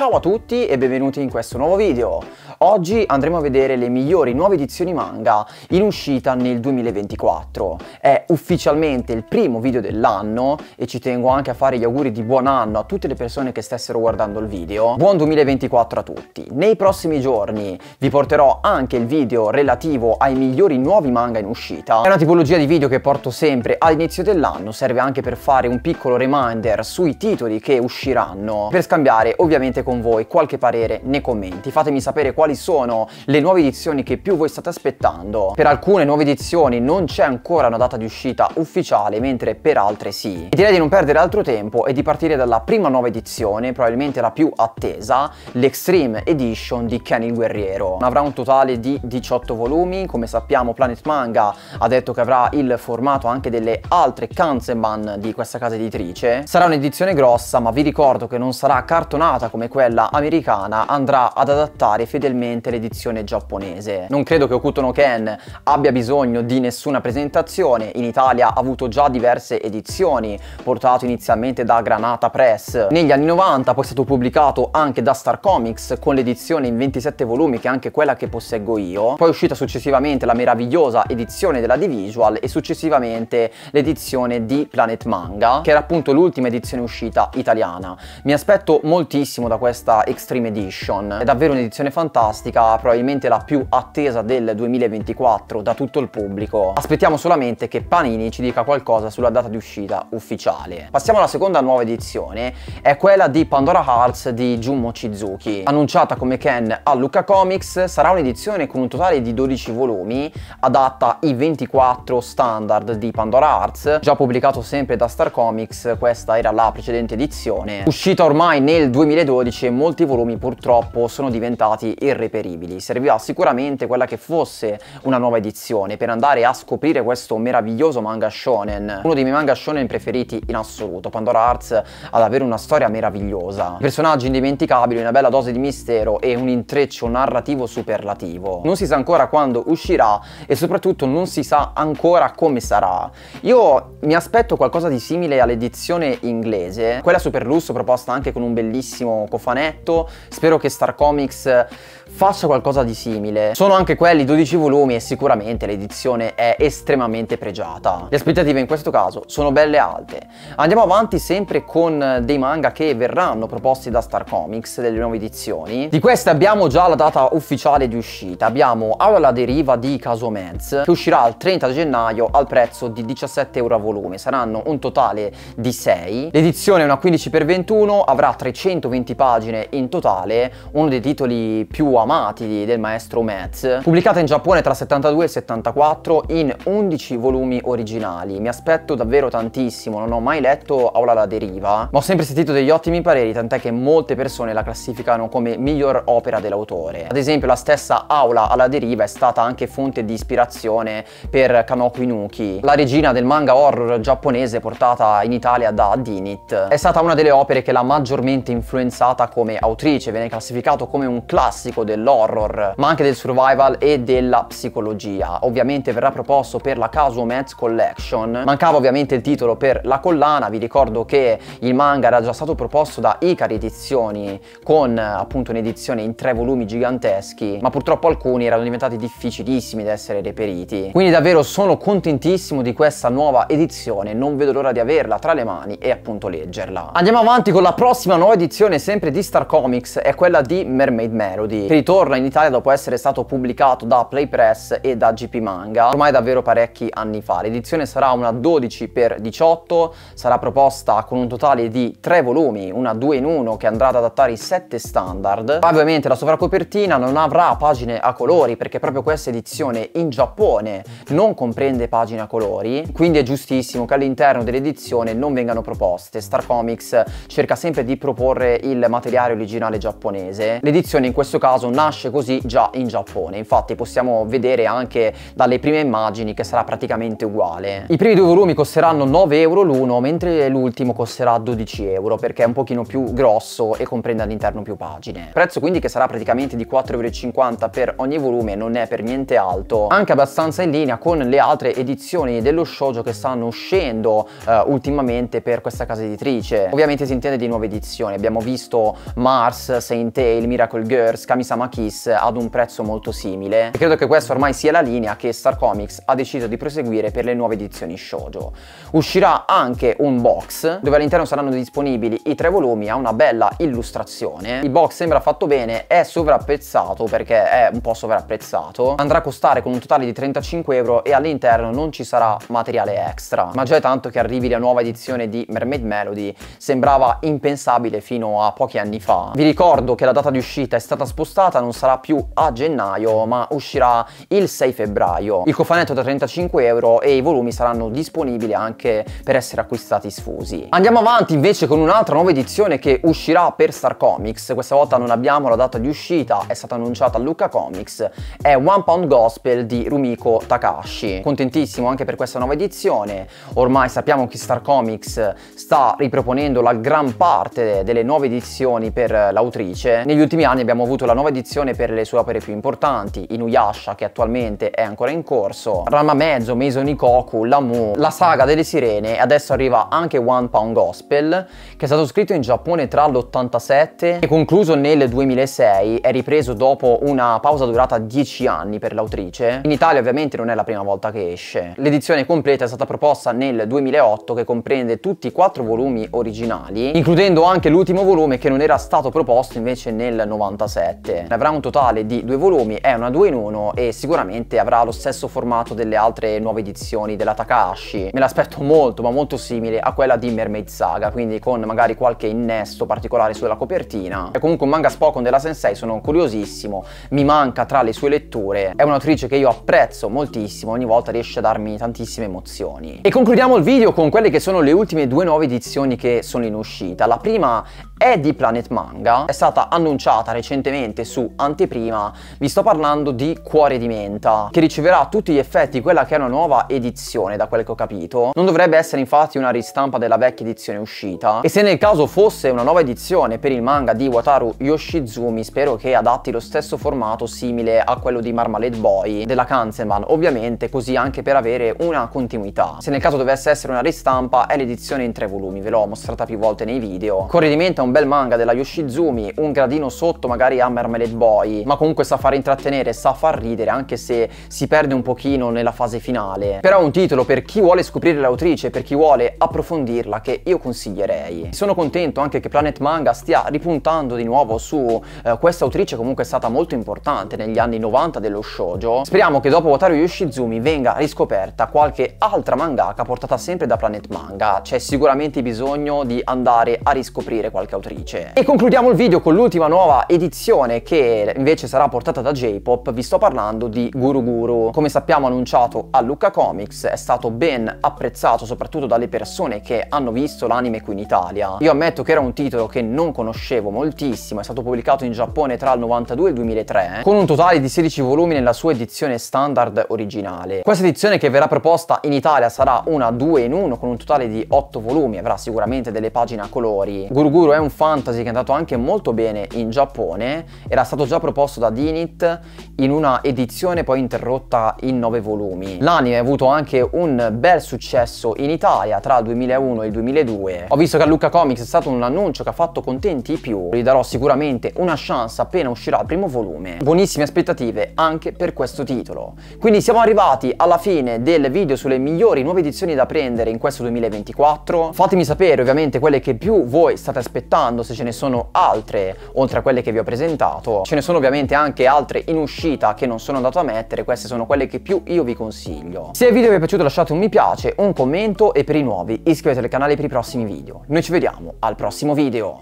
Ciao a tutti e benvenuti in questo nuovo video. Oggi andremo a vedere le migliori nuove edizioni manga in uscita nel 2024. È ufficialmente il primo video dell'anno e ci tengo anche a fare gli auguri di buon anno a tutte le persone che stessero guardando il video. Buon 2024 a tutti. Nei prossimi giorni vi porterò anche il video relativo ai migliori nuovi manga in uscita. È una tipologia di video che porto sempre all'inizio dell'anno, serve anche per fare un piccolo reminder sui titoli che usciranno per scambiare ovviamente con con voi qualche parere nei commenti, fatemi sapere quali sono le nuove edizioni che più voi state aspettando. Per alcune nuove edizioni non c'è ancora una data di uscita ufficiale, mentre per altre sì. E direi di non perdere altro tempo e di partire dalla prima nuova edizione, probabilmente la più attesa, l'Extreme Edition di Ken il Guerriero. Avrà un totale di 18 volumi, come sappiamo Planet Manga ha detto che avrà il formato anche delle altre Kanzenban di questa casa editrice. Sarà un'edizione grossa, ma vi ricordo che non sarà cartonata come quella quella americana andrà ad adattare fedelmente l'edizione giapponese. Non credo che Okuto no Ken abbia bisogno di nessuna presentazione, in Italia ha avuto già diverse edizioni, portato inizialmente da Granata Press. Negli anni 90 poi è stato pubblicato anche da Star Comics con l'edizione in 27 volumi che è anche quella che posseggo io. Poi è uscita successivamente la meravigliosa edizione della Divisual e successivamente l'edizione di Planet Manga che era appunto l'ultima edizione uscita italiana. Mi aspetto moltissimo da questa Extreme Edition. È davvero un'edizione fantastica, probabilmente la più attesa del 2024 da tutto il pubblico. Aspettiamo solamente che Panini ci dica qualcosa sulla data di uscita ufficiale. Passiamo alla seconda nuova edizione, è quella di Pandora Hearts di Jummo Chizuki. Annunciata come Ken a Luca Comics, sarà un'edizione con un totale di 12 volumi, adatta ai 24 standard di Pandora Hearts, già pubblicato sempre da Star Comics, questa era la precedente edizione, uscita ormai nel 2012 codice molti volumi purtroppo sono diventati irreperibili. Serviva sicuramente quella che fosse una nuova edizione per andare a scoprire questo meraviglioso manga shonen, uno dei miei manga shonen preferiti in assoluto. Pandora Arts ha davvero una storia meravigliosa, personaggi indimenticabili, una bella dose di mistero e un intreccio narrativo superlativo. Non si sa ancora quando uscirà e soprattutto non si sa ancora come sarà. Io mi aspetto qualcosa di simile all'edizione inglese, quella super lusso proposta anche con un bellissimo cofanetto. Spero che Star Comics faccia qualcosa di simile. Sono anche quelli 12 volumi e sicuramente l'edizione è estremamente pregiata. Le aspettative in questo caso sono belle alte. Andiamo avanti sempre con dei manga che verranno proposti da Star Comics delle nuove edizioni. Di queste abbiamo già la data ufficiale di uscita. Abbiamo Aula deriva di Casomance che uscirà il 30 gennaio al prezzo di 17 euro a volume. Saranno un totale di 6. L'edizione è una 15x21, avrà 320 pagine in totale, uno dei titoli più amati del maestro Metz, pubblicata in Giappone tra 72 e 74 in 11 volumi originali. Mi aspetto davvero tantissimo, non ho mai letto Aula alla deriva, ma ho sempre sentito degli ottimi pareri, tant'è che molte persone la classificano come miglior opera dell'autore. Ad esempio la stessa Aula alla deriva è stata anche fonte di ispirazione per Kanoku Inuki, la regina del manga horror giapponese portata in Italia da Dinit. È stata una delle opere che l'ha maggiormente influenzata come autrice, viene classificato come un classico dell'horror, ma anche del survival e della psicologia. Ovviamente verrà proposto per la Casu Mets Collection. Mancava ovviamente il titolo per la collana, vi ricordo che il manga era già stato proposto da Icari Edizioni con appunto un'edizione in tre volumi giganteschi, ma purtroppo alcuni erano diventati difficilissimi da essere reperiti. Quindi davvero sono contentissimo di questa nuova edizione, non vedo l'ora di averla tra le mani e appunto leggerla. Andiamo avanti con la prossima nuova edizione sempre di Star Comics, è quella di Mermaid Melody. Per ritorna in Italia dopo essere stato pubblicato da Playpress e da GP Manga ormai davvero parecchi anni fa. L'edizione sarà una 12x18, sarà proposta con un totale di 3 volumi, una 2 in 1 che andrà ad adattare i 7 standard. Ma Ovviamente la sovracopertina non avrà pagine a colori perché proprio questa edizione in Giappone non comprende pagine a colori, quindi è giustissimo che all'interno dell'edizione non vengano proposte. Star Comics cerca sempre di proporre il materiale originale giapponese. L'edizione in questo caso nasce così già in Giappone, infatti possiamo vedere anche dalle prime immagini che sarà praticamente uguale. I primi due volumi costeranno 9 euro l'uno, mentre l'ultimo costerà 12 euro perché è un pochino più grosso e comprende all'interno più pagine. Prezzo quindi che sarà praticamente di 4,50 euro per ogni volume, non è per niente alto, anche abbastanza in linea con le altre edizioni dello shoujo che stanno uscendo eh, ultimamente per questa casa editrice. Ovviamente si intende di nuove edizioni, abbiamo visto Mars, Saint Tail, Miracle Girls, Kamisa Sama Kiss ad un prezzo molto simile. E credo che questa ormai sia la linea che Star Comics ha deciso di proseguire per le nuove edizioni shoujo. Uscirà anche un box dove all'interno saranno disponibili i tre volumi a una bella illustrazione. Il box sembra fatto bene, è sovrapprezzato perché è un po' sovrapprezzato. Andrà a costare con un totale di 35 euro e all'interno non ci sarà materiale extra. Ma già è tanto che arrivi la nuova edizione di Mermaid Melody sembrava impensabile fino a pochi anni fa. Vi ricordo che la data di uscita è stata spostata spostata, non sarà più a gennaio ma uscirà il 6 febbraio. Il cofanetto da 35 euro e i volumi saranno disponibili anche per essere acquistati sfusi. Andiamo avanti invece con un'altra nuova edizione che uscirà per Star Comics, questa volta non abbiamo la data di uscita, è stata annunciata a Luca Comics, è One Pound Gospel di Rumiko Takashi. Contentissimo anche per questa nuova edizione, ormai sappiamo che Star Comics sta riproponendo la gran parte delle nuove edizioni per l'autrice. Negli ultimi anni abbiamo avuto la nuova edizione per le sue opere più importanti, Inuyasha che attualmente è ancora in corso, Rama Mezzo, Mason Ikoku, Lamu, la saga delle sirene e adesso arriva anche One Pound Gospel che è stato scritto in Giappone tra l'87 e concluso nel 2006, è ripreso dopo una pausa durata 10 anni per l'autrice. In Italia ovviamente non è la prima volta che esce. L'edizione completa è stata proposta nel 2008 che comprende tutti i quattro volumi originali, includendo anche l'ultimo volume che non era stato proposto invece nel 97 simile, avrà un totale di due volumi, è una 2 in 1 e sicuramente avrà lo stesso formato delle altre nuove edizioni della Takahashi. Me l'aspetto molto ma molto simile a quella di Mermaid Saga, quindi con magari qualche innesto particolare sulla copertina. È comunque un manga Spokon della Sensei, sono curiosissimo, mi manca tra le sue letture. È un'autrice che io apprezzo moltissimo, ogni volta riesce a darmi tantissime emozioni. E concludiamo il video con quelle che sono le ultime due nuove edizioni che sono in uscita. La prima è di Planet Manga, è stata annunciata recentemente su anteprima vi sto parlando di Cuore di Menta che riceverà tutti gli effetti quella che è una nuova edizione da quel che ho capito. Non dovrebbe essere infatti una ristampa della vecchia edizione uscita e se nel caso fosse una nuova edizione per il manga di Wataru Yoshizumi spero che adatti lo stesso formato simile a quello di Marmalade Boy della Kanzenban ovviamente così anche per avere una continuità. Se nel caso dovesse essere una ristampa è l'edizione in tre volumi ve l'ho mostrata più volte nei video. Cuore di Menta è un bel manga della Yoshizumi un gradino sotto magari a Marmalade Omelette Boy, ma comunque sa far intrattenere, sa far ridere, anche se si perde un pochino nella fase finale. Però è un titolo per chi vuole scoprire l'autrice, per chi vuole approfondirla, che io consiglierei. Sono contento anche che Planet Manga stia ripuntando di nuovo su eh, questa autrice comunque è stata molto importante negli anni 90 dello shoujo. Speriamo che dopo Wataru Yoshizumi venga riscoperta qualche altra mangaka portata sempre da Planet Manga. C'è sicuramente bisogno di andare a riscoprire qualche autrice. E concludiamo il video con l'ultima nuova edizione che invece sarà portata da J-Pop, vi sto parlando di Guru Guru. Come sappiamo annunciato a Luca Comics, è stato ben apprezzato soprattutto dalle persone che hanno visto l'anime qui in Italia. Io ammetto che era un titolo che non conoscevo moltissimo, è stato pubblicato in Giappone tra il 92 e il 2003, con un totale di 16 volumi nella sua edizione standard originale. Questa edizione che verrà proposta in Italia sarà una 2 in 1 con un totale di 8 volumi, avrà sicuramente delle pagine a colori. Guru Guru è un fantasy che è andato anche molto bene in Giappone, era era stato già proposto da Dinit in una edizione poi interrotta in nove volumi. L'anime ha avuto anche un bel successo in Italia tra il 2001 e il 2002. Ho visto che a Luca Comics è stato un annuncio che ha fatto contenti i più, gli darò sicuramente una chance appena uscirà il primo volume. Buonissime aspettative anche per questo titolo. Quindi siamo arrivati alla fine del video sulle migliori nuove edizioni da prendere in questo 2024. Fatemi sapere ovviamente quelle che più voi state aspettando, se ce ne sono altre oltre a quelle che vi ho presentato usato. Ce ne sono ovviamente anche altre in uscita che non sono andato a mettere, queste sono quelle che più io vi consiglio. Se il video vi è piaciuto lasciate un mi piace, un commento e per i nuovi iscrivetevi al canale per i prossimi video. Noi ci vediamo al prossimo video!